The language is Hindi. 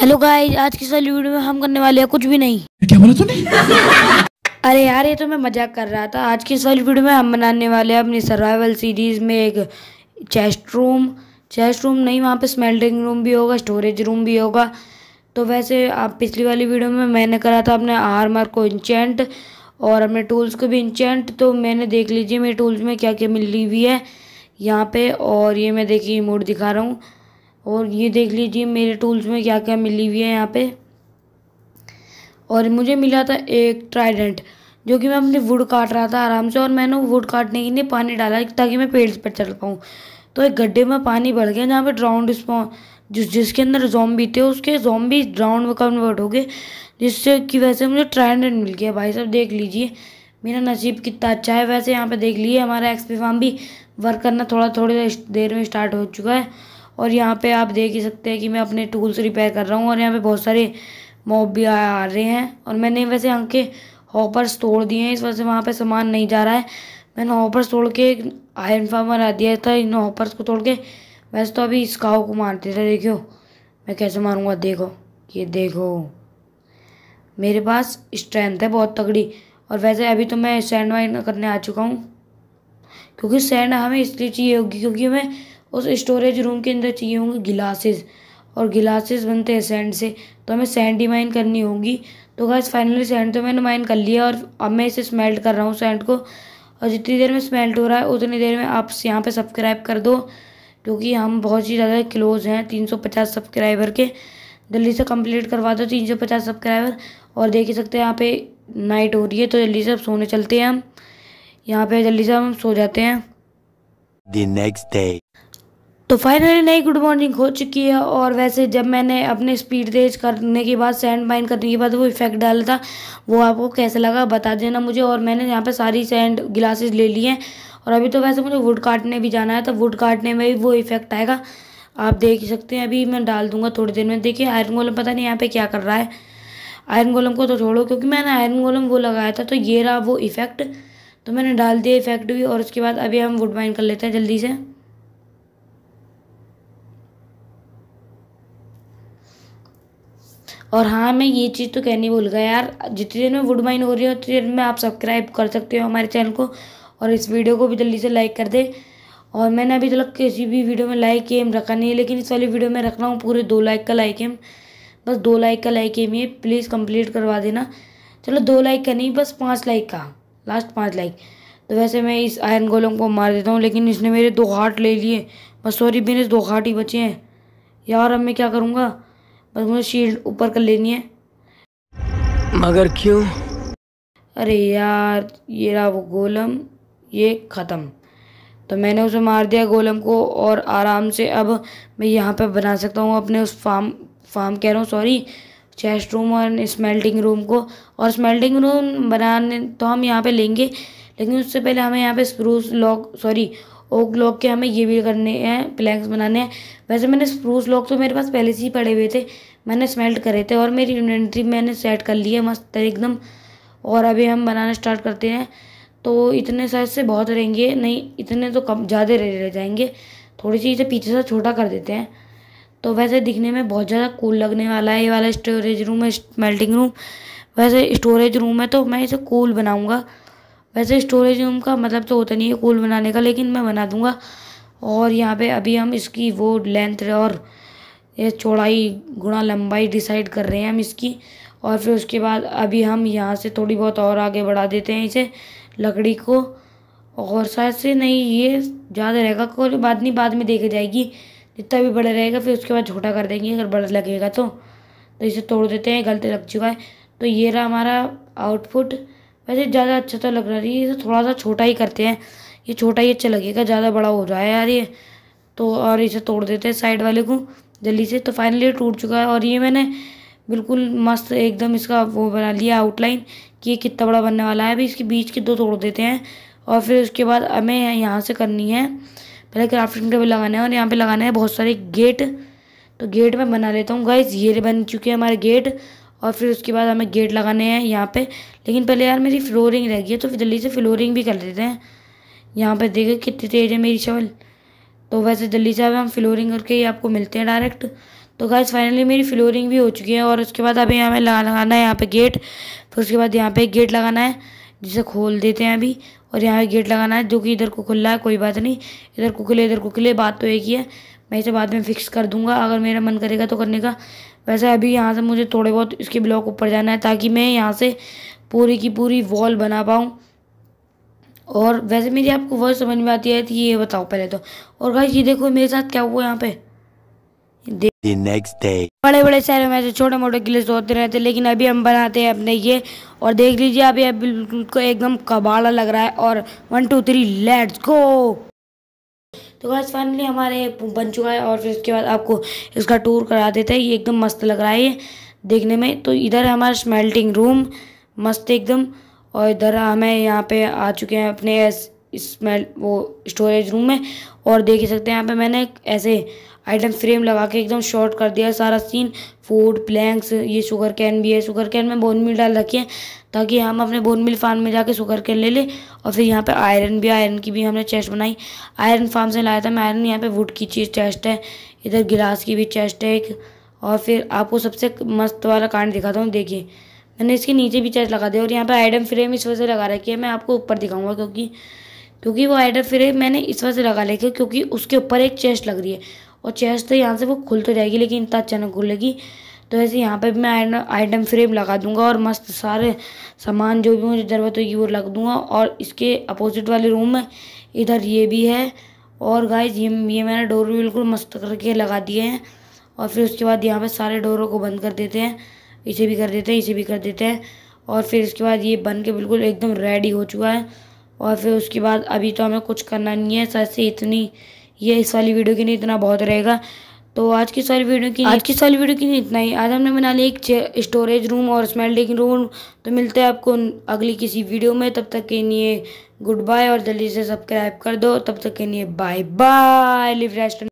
हेलो गाइस आज की सारी वीडियो में हम करने वाले हैं कुछ भी नहीं क्या बोला तूने अरे यार ये तो मैं मजाक कर रहा था आज की सारी वीडियो में हम बनाने वाले हैं अपनी सर्वाइवल सीरीज़ में एक चेस्ट रूम चेस्ट रूम नहीं वहाँ पे स्मेल्टिंग रूम भी होगा स्टोरेज रूम भी होगा तो वैसे आप पिछली वाली वीडियो में मैंने करा था अपने आर्मर को इंचेंट और अपने टूल्स को भी इंचेंट तो मैंने देख लीजिए मेरे टूल्स में क्या क्या मिली हुई है यहाँ पे और ये मैं देखिए मोड दिखा रहा हूँ और ये देख लीजिए मेरे टूल्स में क्या क्या मिली हुई है यहाँ पे और मुझे मिला था एक ट्राइडेंट जो कि मैं अपने वुड काट रहा था आराम से और मैंने वुड काटने के लिए पानी डाला ताकि मैं पेड़ पर चल पाऊँ तो एक गड्ढे में पानी भर गया जहाँ पर ड्राउंड स्पॉन जिस जिसके अंदर जॉम्बी थे उसके भी ड्राउंड में कन्वर्ट हो गए जिससे कि वैसे मुझे ट्राइडेंट मिल गया भाई साहब देख लीजिए मेरा नसीब कितना अच्छा है वैसे यहाँ पर देख लीजिए हमारा एक्सपी फार्म भी वर्क करना थोड़ा थोड़ी देर में स्टार्ट हो चुका है और यहाँ पे आप देख ही सकते हैं कि मैं अपने टूल्स रिपेयर कर रहा हूँ और यहाँ पे बहुत सारे मॉब भी आ रहे हैं और मैंने वैसे यहाँ के हॉपर्स तोड़ दिए हैं इस वजह से वहाँ पर सामान नहीं जा रहा है मैंने हॉपर्स तोड़ के एक आयरन फार्मर आ दिया था इन हॉपर्स को तोड़ के वैसे तो अभी स्काओ को मारते थे देखो मैं कैसे मारूँगा देखो ये देखो मेरे पास स्ट्रेंथ है बहुत तगड़ी और वैसे अभी तो मैं सैंड वाइन करने आ चुका हूँ क्योंकि सैंड हमें इसलिए चाहिए होगी क्योंकि हमें उस स्टोरेज रूम के अंदर चाहिए होंगे गिलासेस और गिलासेस बनते हैं सैंड से तो हमें सैंड ही माइन करनी होगी तो गाइस फाइनली सैंड तो मैंने माइन कर लिया और अब मैं इसे स्मेल्ट कर रहा हूँ सैंड को और जितनी देर में स्मेल्ट हो रहा है उतनी देर में आप यहाँ पे सब्सक्राइब कर दो क्योंकि हम बहुत ही ज़्यादा क्लोज हैं पचास सब्सक्राइबर के जल्दी से कम्प्लीट करवा दो पचास सब्सक्राइबर और देख ही सकते हैं यहाँ पे नाइट हो रही है तो जल्दी से अब सोने चलते हैं हम यहाँ पे जल्दी से हम सो जाते हैं The नेक्स्ट डे तो फाइनली नई गुड मॉर्निंग हो चुकी है और वैसे जब मैंने अपने स्पीड तेज करने के बाद सैंड माइन करने के बाद वो इफेक्ट डाला था वो आपको कैसे लगा बता देना मुझे और मैंने यहाँ पे सारी सैंड ग्लासेस ले ली हैं और अभी तो वैसे मुझे वुड काटने भी जाना है तो वुड काटने में भी वो इफेक्ट आएगा आप देख सकते हैं अभी मैं डाल दूंगा थोड़ी देर में देखिए आयरन गोलम पता नहीं यहाँ पर क्या कर रहा है आयरन गोलम को तो छोड़ो क्योंकि मैंने आयरन गोलम वो लगाया था तो ये रहा वो इफ़ेक्ट तो मैंने डाल दिया इफ़ेक्ट भी और उसके बाद अभी हम वुड माइन कर लेते हैं जल्दी से और हाँ मैं ये चीज़ तो कहनी भूल गया यार जितनी देर में वुड माइन हो रही है उतनी देर में आप सब्सक्राइब कर सकते हो हमारे चैनल को और इस वीडियो को भी जल्दी से लाइक कर दे और मैंने अभी तक किसी भी वीडियो में लाइक एम रखा नहीं है लेकिन इस वाली वीडियो में रख रहा हूँ पूरे दो लाइक का लाइक एम बस दो लाइक का लाइक एम ये प्लीज़ कंप्लीट करवा देना चलो दो लाइक का नहीं बस पाँच लाइक का लास्ट पाँच लाइक तो वैसे मैं इस आयरन गोलम को मार देता हूँ लेकिन इसने मेरे दो हार्ट ले लिए बस सॉरी मेरे दो हार्ट ही बचे हैं यार अब मैं क्या करूँगा बस मुझे शील्ड ऊपर कर लेनी है मगर क्यों अरे यार ये रहा वो गोलम ये ख़त्म तो मैंने उसे मार दिया गोलम को और आराम से अब मैं यहाँ पे बना सकता हूँ अपने उस फार्म फार्म कह रहा हूँ सॉरी चेस्ट रूम और स्मेल्टिंग रूम को और स्मेल्टिंग रूम बनाने तो हम यहाँ पे लेंगे लेकिन उससे पहले हमें यहाँ पे screws lock sorry oak lock के हमें ये भी करने हैं प्लैंक्स बनाने हैं वैसे मैंने स्प्रूस लॉक तो मेरे पास पहले से ही पड़े हुए थे मैंने स्मेल्ट करे थे और मेरी इन्वेंट्री मैंने सेट कर ली है मस्त एकदम और अभी हम बनाना स्टार्ट करते हैं तो इतने साइज से बहुत रहेंगे नहीं इतने तो कम ज़्यादा रह जाएंगे थोड़ी सी इसे पीछे से छोटा कर देते हैं तो वैसे दिखने में बहुत ज़्यादा कूल लगने वाला है ये वाला स्टोरेज रूम है मेल्टिंग रूम वैसे स्टोरेज रूम है तो मैं इसे कूल बनाऊँगा वैसे स्टोरेज रूम का मतलब तो होता नहीं है कूल बनाने का लेकिन मैं बना दूंगा और यहाँ पे अभी हम इसकी वो लेंथ और ये चौड़ाई गुणा लंबाई डिसाइड कर रहे हैं हम इसकी और फिर उसके बाद अभी हम यहाँ से थोड़ी बहुत और आगे बढ़ा देते हैं इसे लकड़ी को और शायद से नहीं ये ज़्यादा रहेगा कोई बात नहीं बाद में देखी जाएगी जितना भी बड़ा रहेगा फिर उसके बाद छोटा कर देंगे अगर बड़ा लगेगा तो तो इसे तोड़ देते हैं गलती लग चुका है तो ये रहा हमारा आउटपुट वैसे ज़्यादा अच्छा तो लग रहा है ये तो थोड़ा सा छोटा ही करते हैं ये छोटा ही अच्छा लगेगा ज़्यादा बड़ा हो रहा है यार ये तो और इसे तोड़ देते हैं साइड वाले को जल्दी से तो फाइनली ये टूट चुका है और ये मैंने बिल्कुल मस्त एकदम इसका वो बना लिया आउटलाइन कि ये कितना बड़ा बनने वाला है अभी इसके बीच के दो तोड़ देते हैं और फिर उसके बाद हमें यहाँ से करनी है पहले क्राफ्टिंग टेबल लगाना है और यहाँ पे लगाना है बहुत सारे गेट तो गेट मैं बना लेता हूँ गाइज ये बन चुके हैं हमारे गेट और फिर उसके बाद हमें गेट लगाने हैं यहाँ पे लेकिन पहले यार मेरी फ्लोरिंग रह गई है तो फिर जल्दी से फ्लोरिंग भी कर देते हैं यहाँ पे देखें कितनी तेज है मेरी शवल तो वैसे जल्दी से अब हम फ्लोरिंग करके ही आपको मिलते हैं डायरेक्ट तो गाइस फाइनली मेरी फ्लोरिंग भी हो चुकी है और उसके बाद अभी हमें लगा लगाना है यहाँ पर गेट फिर उसके बाद यहाँ पर एक गेट लगाना है जिसे खोल देते हैं अभी और यहाँ गेट लगाना है जो कि इधर को खुला है कोई बात नहीं इधर को खुले इधर को खुले बात तो एक ही है मैं इसे बाद में फिक्स कर दूंगा अगर मेरा मन करेगा तो करने का वैसे अभी यहाँ से मुझे थोड़े बहुत इसके ब्लॉक ऊपर जाना है ताकि मैं यहाँ से पूरी की पूरी वॉल बना पाऊँ और वैसे मेरी आपको वॉल समझ में आती है तो ये बताओ पहले तो और भाई ये देखो मेरे साथ क्या हुआ यहाँ पे the next day. बड़े बड़े शहरों में ऐसे छोटे मोटे किले तो होते रहते हैं लेकिन अभी हम बनाते हैं अपने ये और देख लीजिए अभी ये बिल्कुल एकदम कबाड़ा लग रहा है और one two three let's go तो बस फाइनली हमारे बन चुका है और फिर उसके बाद आपको इसका टूर करा देते हैं ये एकदम मस्त लग रहा है ये देखने में तो इधर है हमारा स्मेल्टिंग रूम मस्त एकदम और इधर हमें यहाँ पे आ चुके हैं अपने इस, स्मेल वो स्टोरेज रूम में और देख ही सकते हैं यहाँ पे मैंने ऐसे आइटम फ्रेम लगा के एकदम शॉर्ट कर दिया सारा सीन फूड प्लैंक्स ये शुगर कैन भी है शुगर कैन में बोन मिल डाल रखी है ताकि हम अपने बोन मिल फार्म में जाके शुगर कैन ले लें और फिर यहाँ पे आयरन भी आयरन की भी हमने चेस्ट बनाई आयरन फार्म से लाया था मैं आयरन यहाँ पे वुड की चीज़ चेस्ट है इधर गिलास की भी चेस्ट है एक और फिर आपको सबसे मस्त वाला कांड दिखाता हूँ देखिए मैंने इसके नीचे भी चेस्ट लगा दिया और यहाँ पर आइडम फ्रेम इस वजह से लगा रखी है मैं आपको ऊपर दिखाऊँगा क्योंकि क्योंकि वो आइडम फ्रेम मैंने इस वजह से लगा रखी है क्योंकि उसके ऊपर एक चेस्ट लग रही है और चेस्ट तो यहाँ से वो खुल तो जाएगी लेकिन इतना अचानक खुलेगी तो ऐसे यहाँ पे भी मैं आइटम फ्रेम लगा दूंगा और मस्त सारे सामान जो भी मुझे ज़रूरत होगी वो लग दूंगा और इसके अपोजिट वाले रूम में इधर ये भी है और गाइज ये ये मैंने डोर भी बिल्कुल मस्त करके लगा दिए हैं और फिर उसके बाद यहाँ पे सारे डोरों को बंद कर देते हैं इसे भी कर देते हैं इसे भी कर देते हैं और फिर इसके बाद ये बन के बिल्कुल एकदम रेडी हो चुका है और फिर उसके बाद अभी तो हमें कुछ करना नहीं है सर से इतनी ये इस वाली वीडियो के लिए इतना बहुत रहेगा तो आज की सारी वीडियो की आज की सारी वीडियो की नहीं इतना ही आज हमने बना लिया एक स्टोरेज रूम और स्मेल्डिंग रूम तो मिलते हैं आपको अगली किसी वीडियो में तब तक के लिए गुड बाय और जल्दी से सब्सक्राइब कर दो तब तक के लिए बाय बाय लिव रेस्ट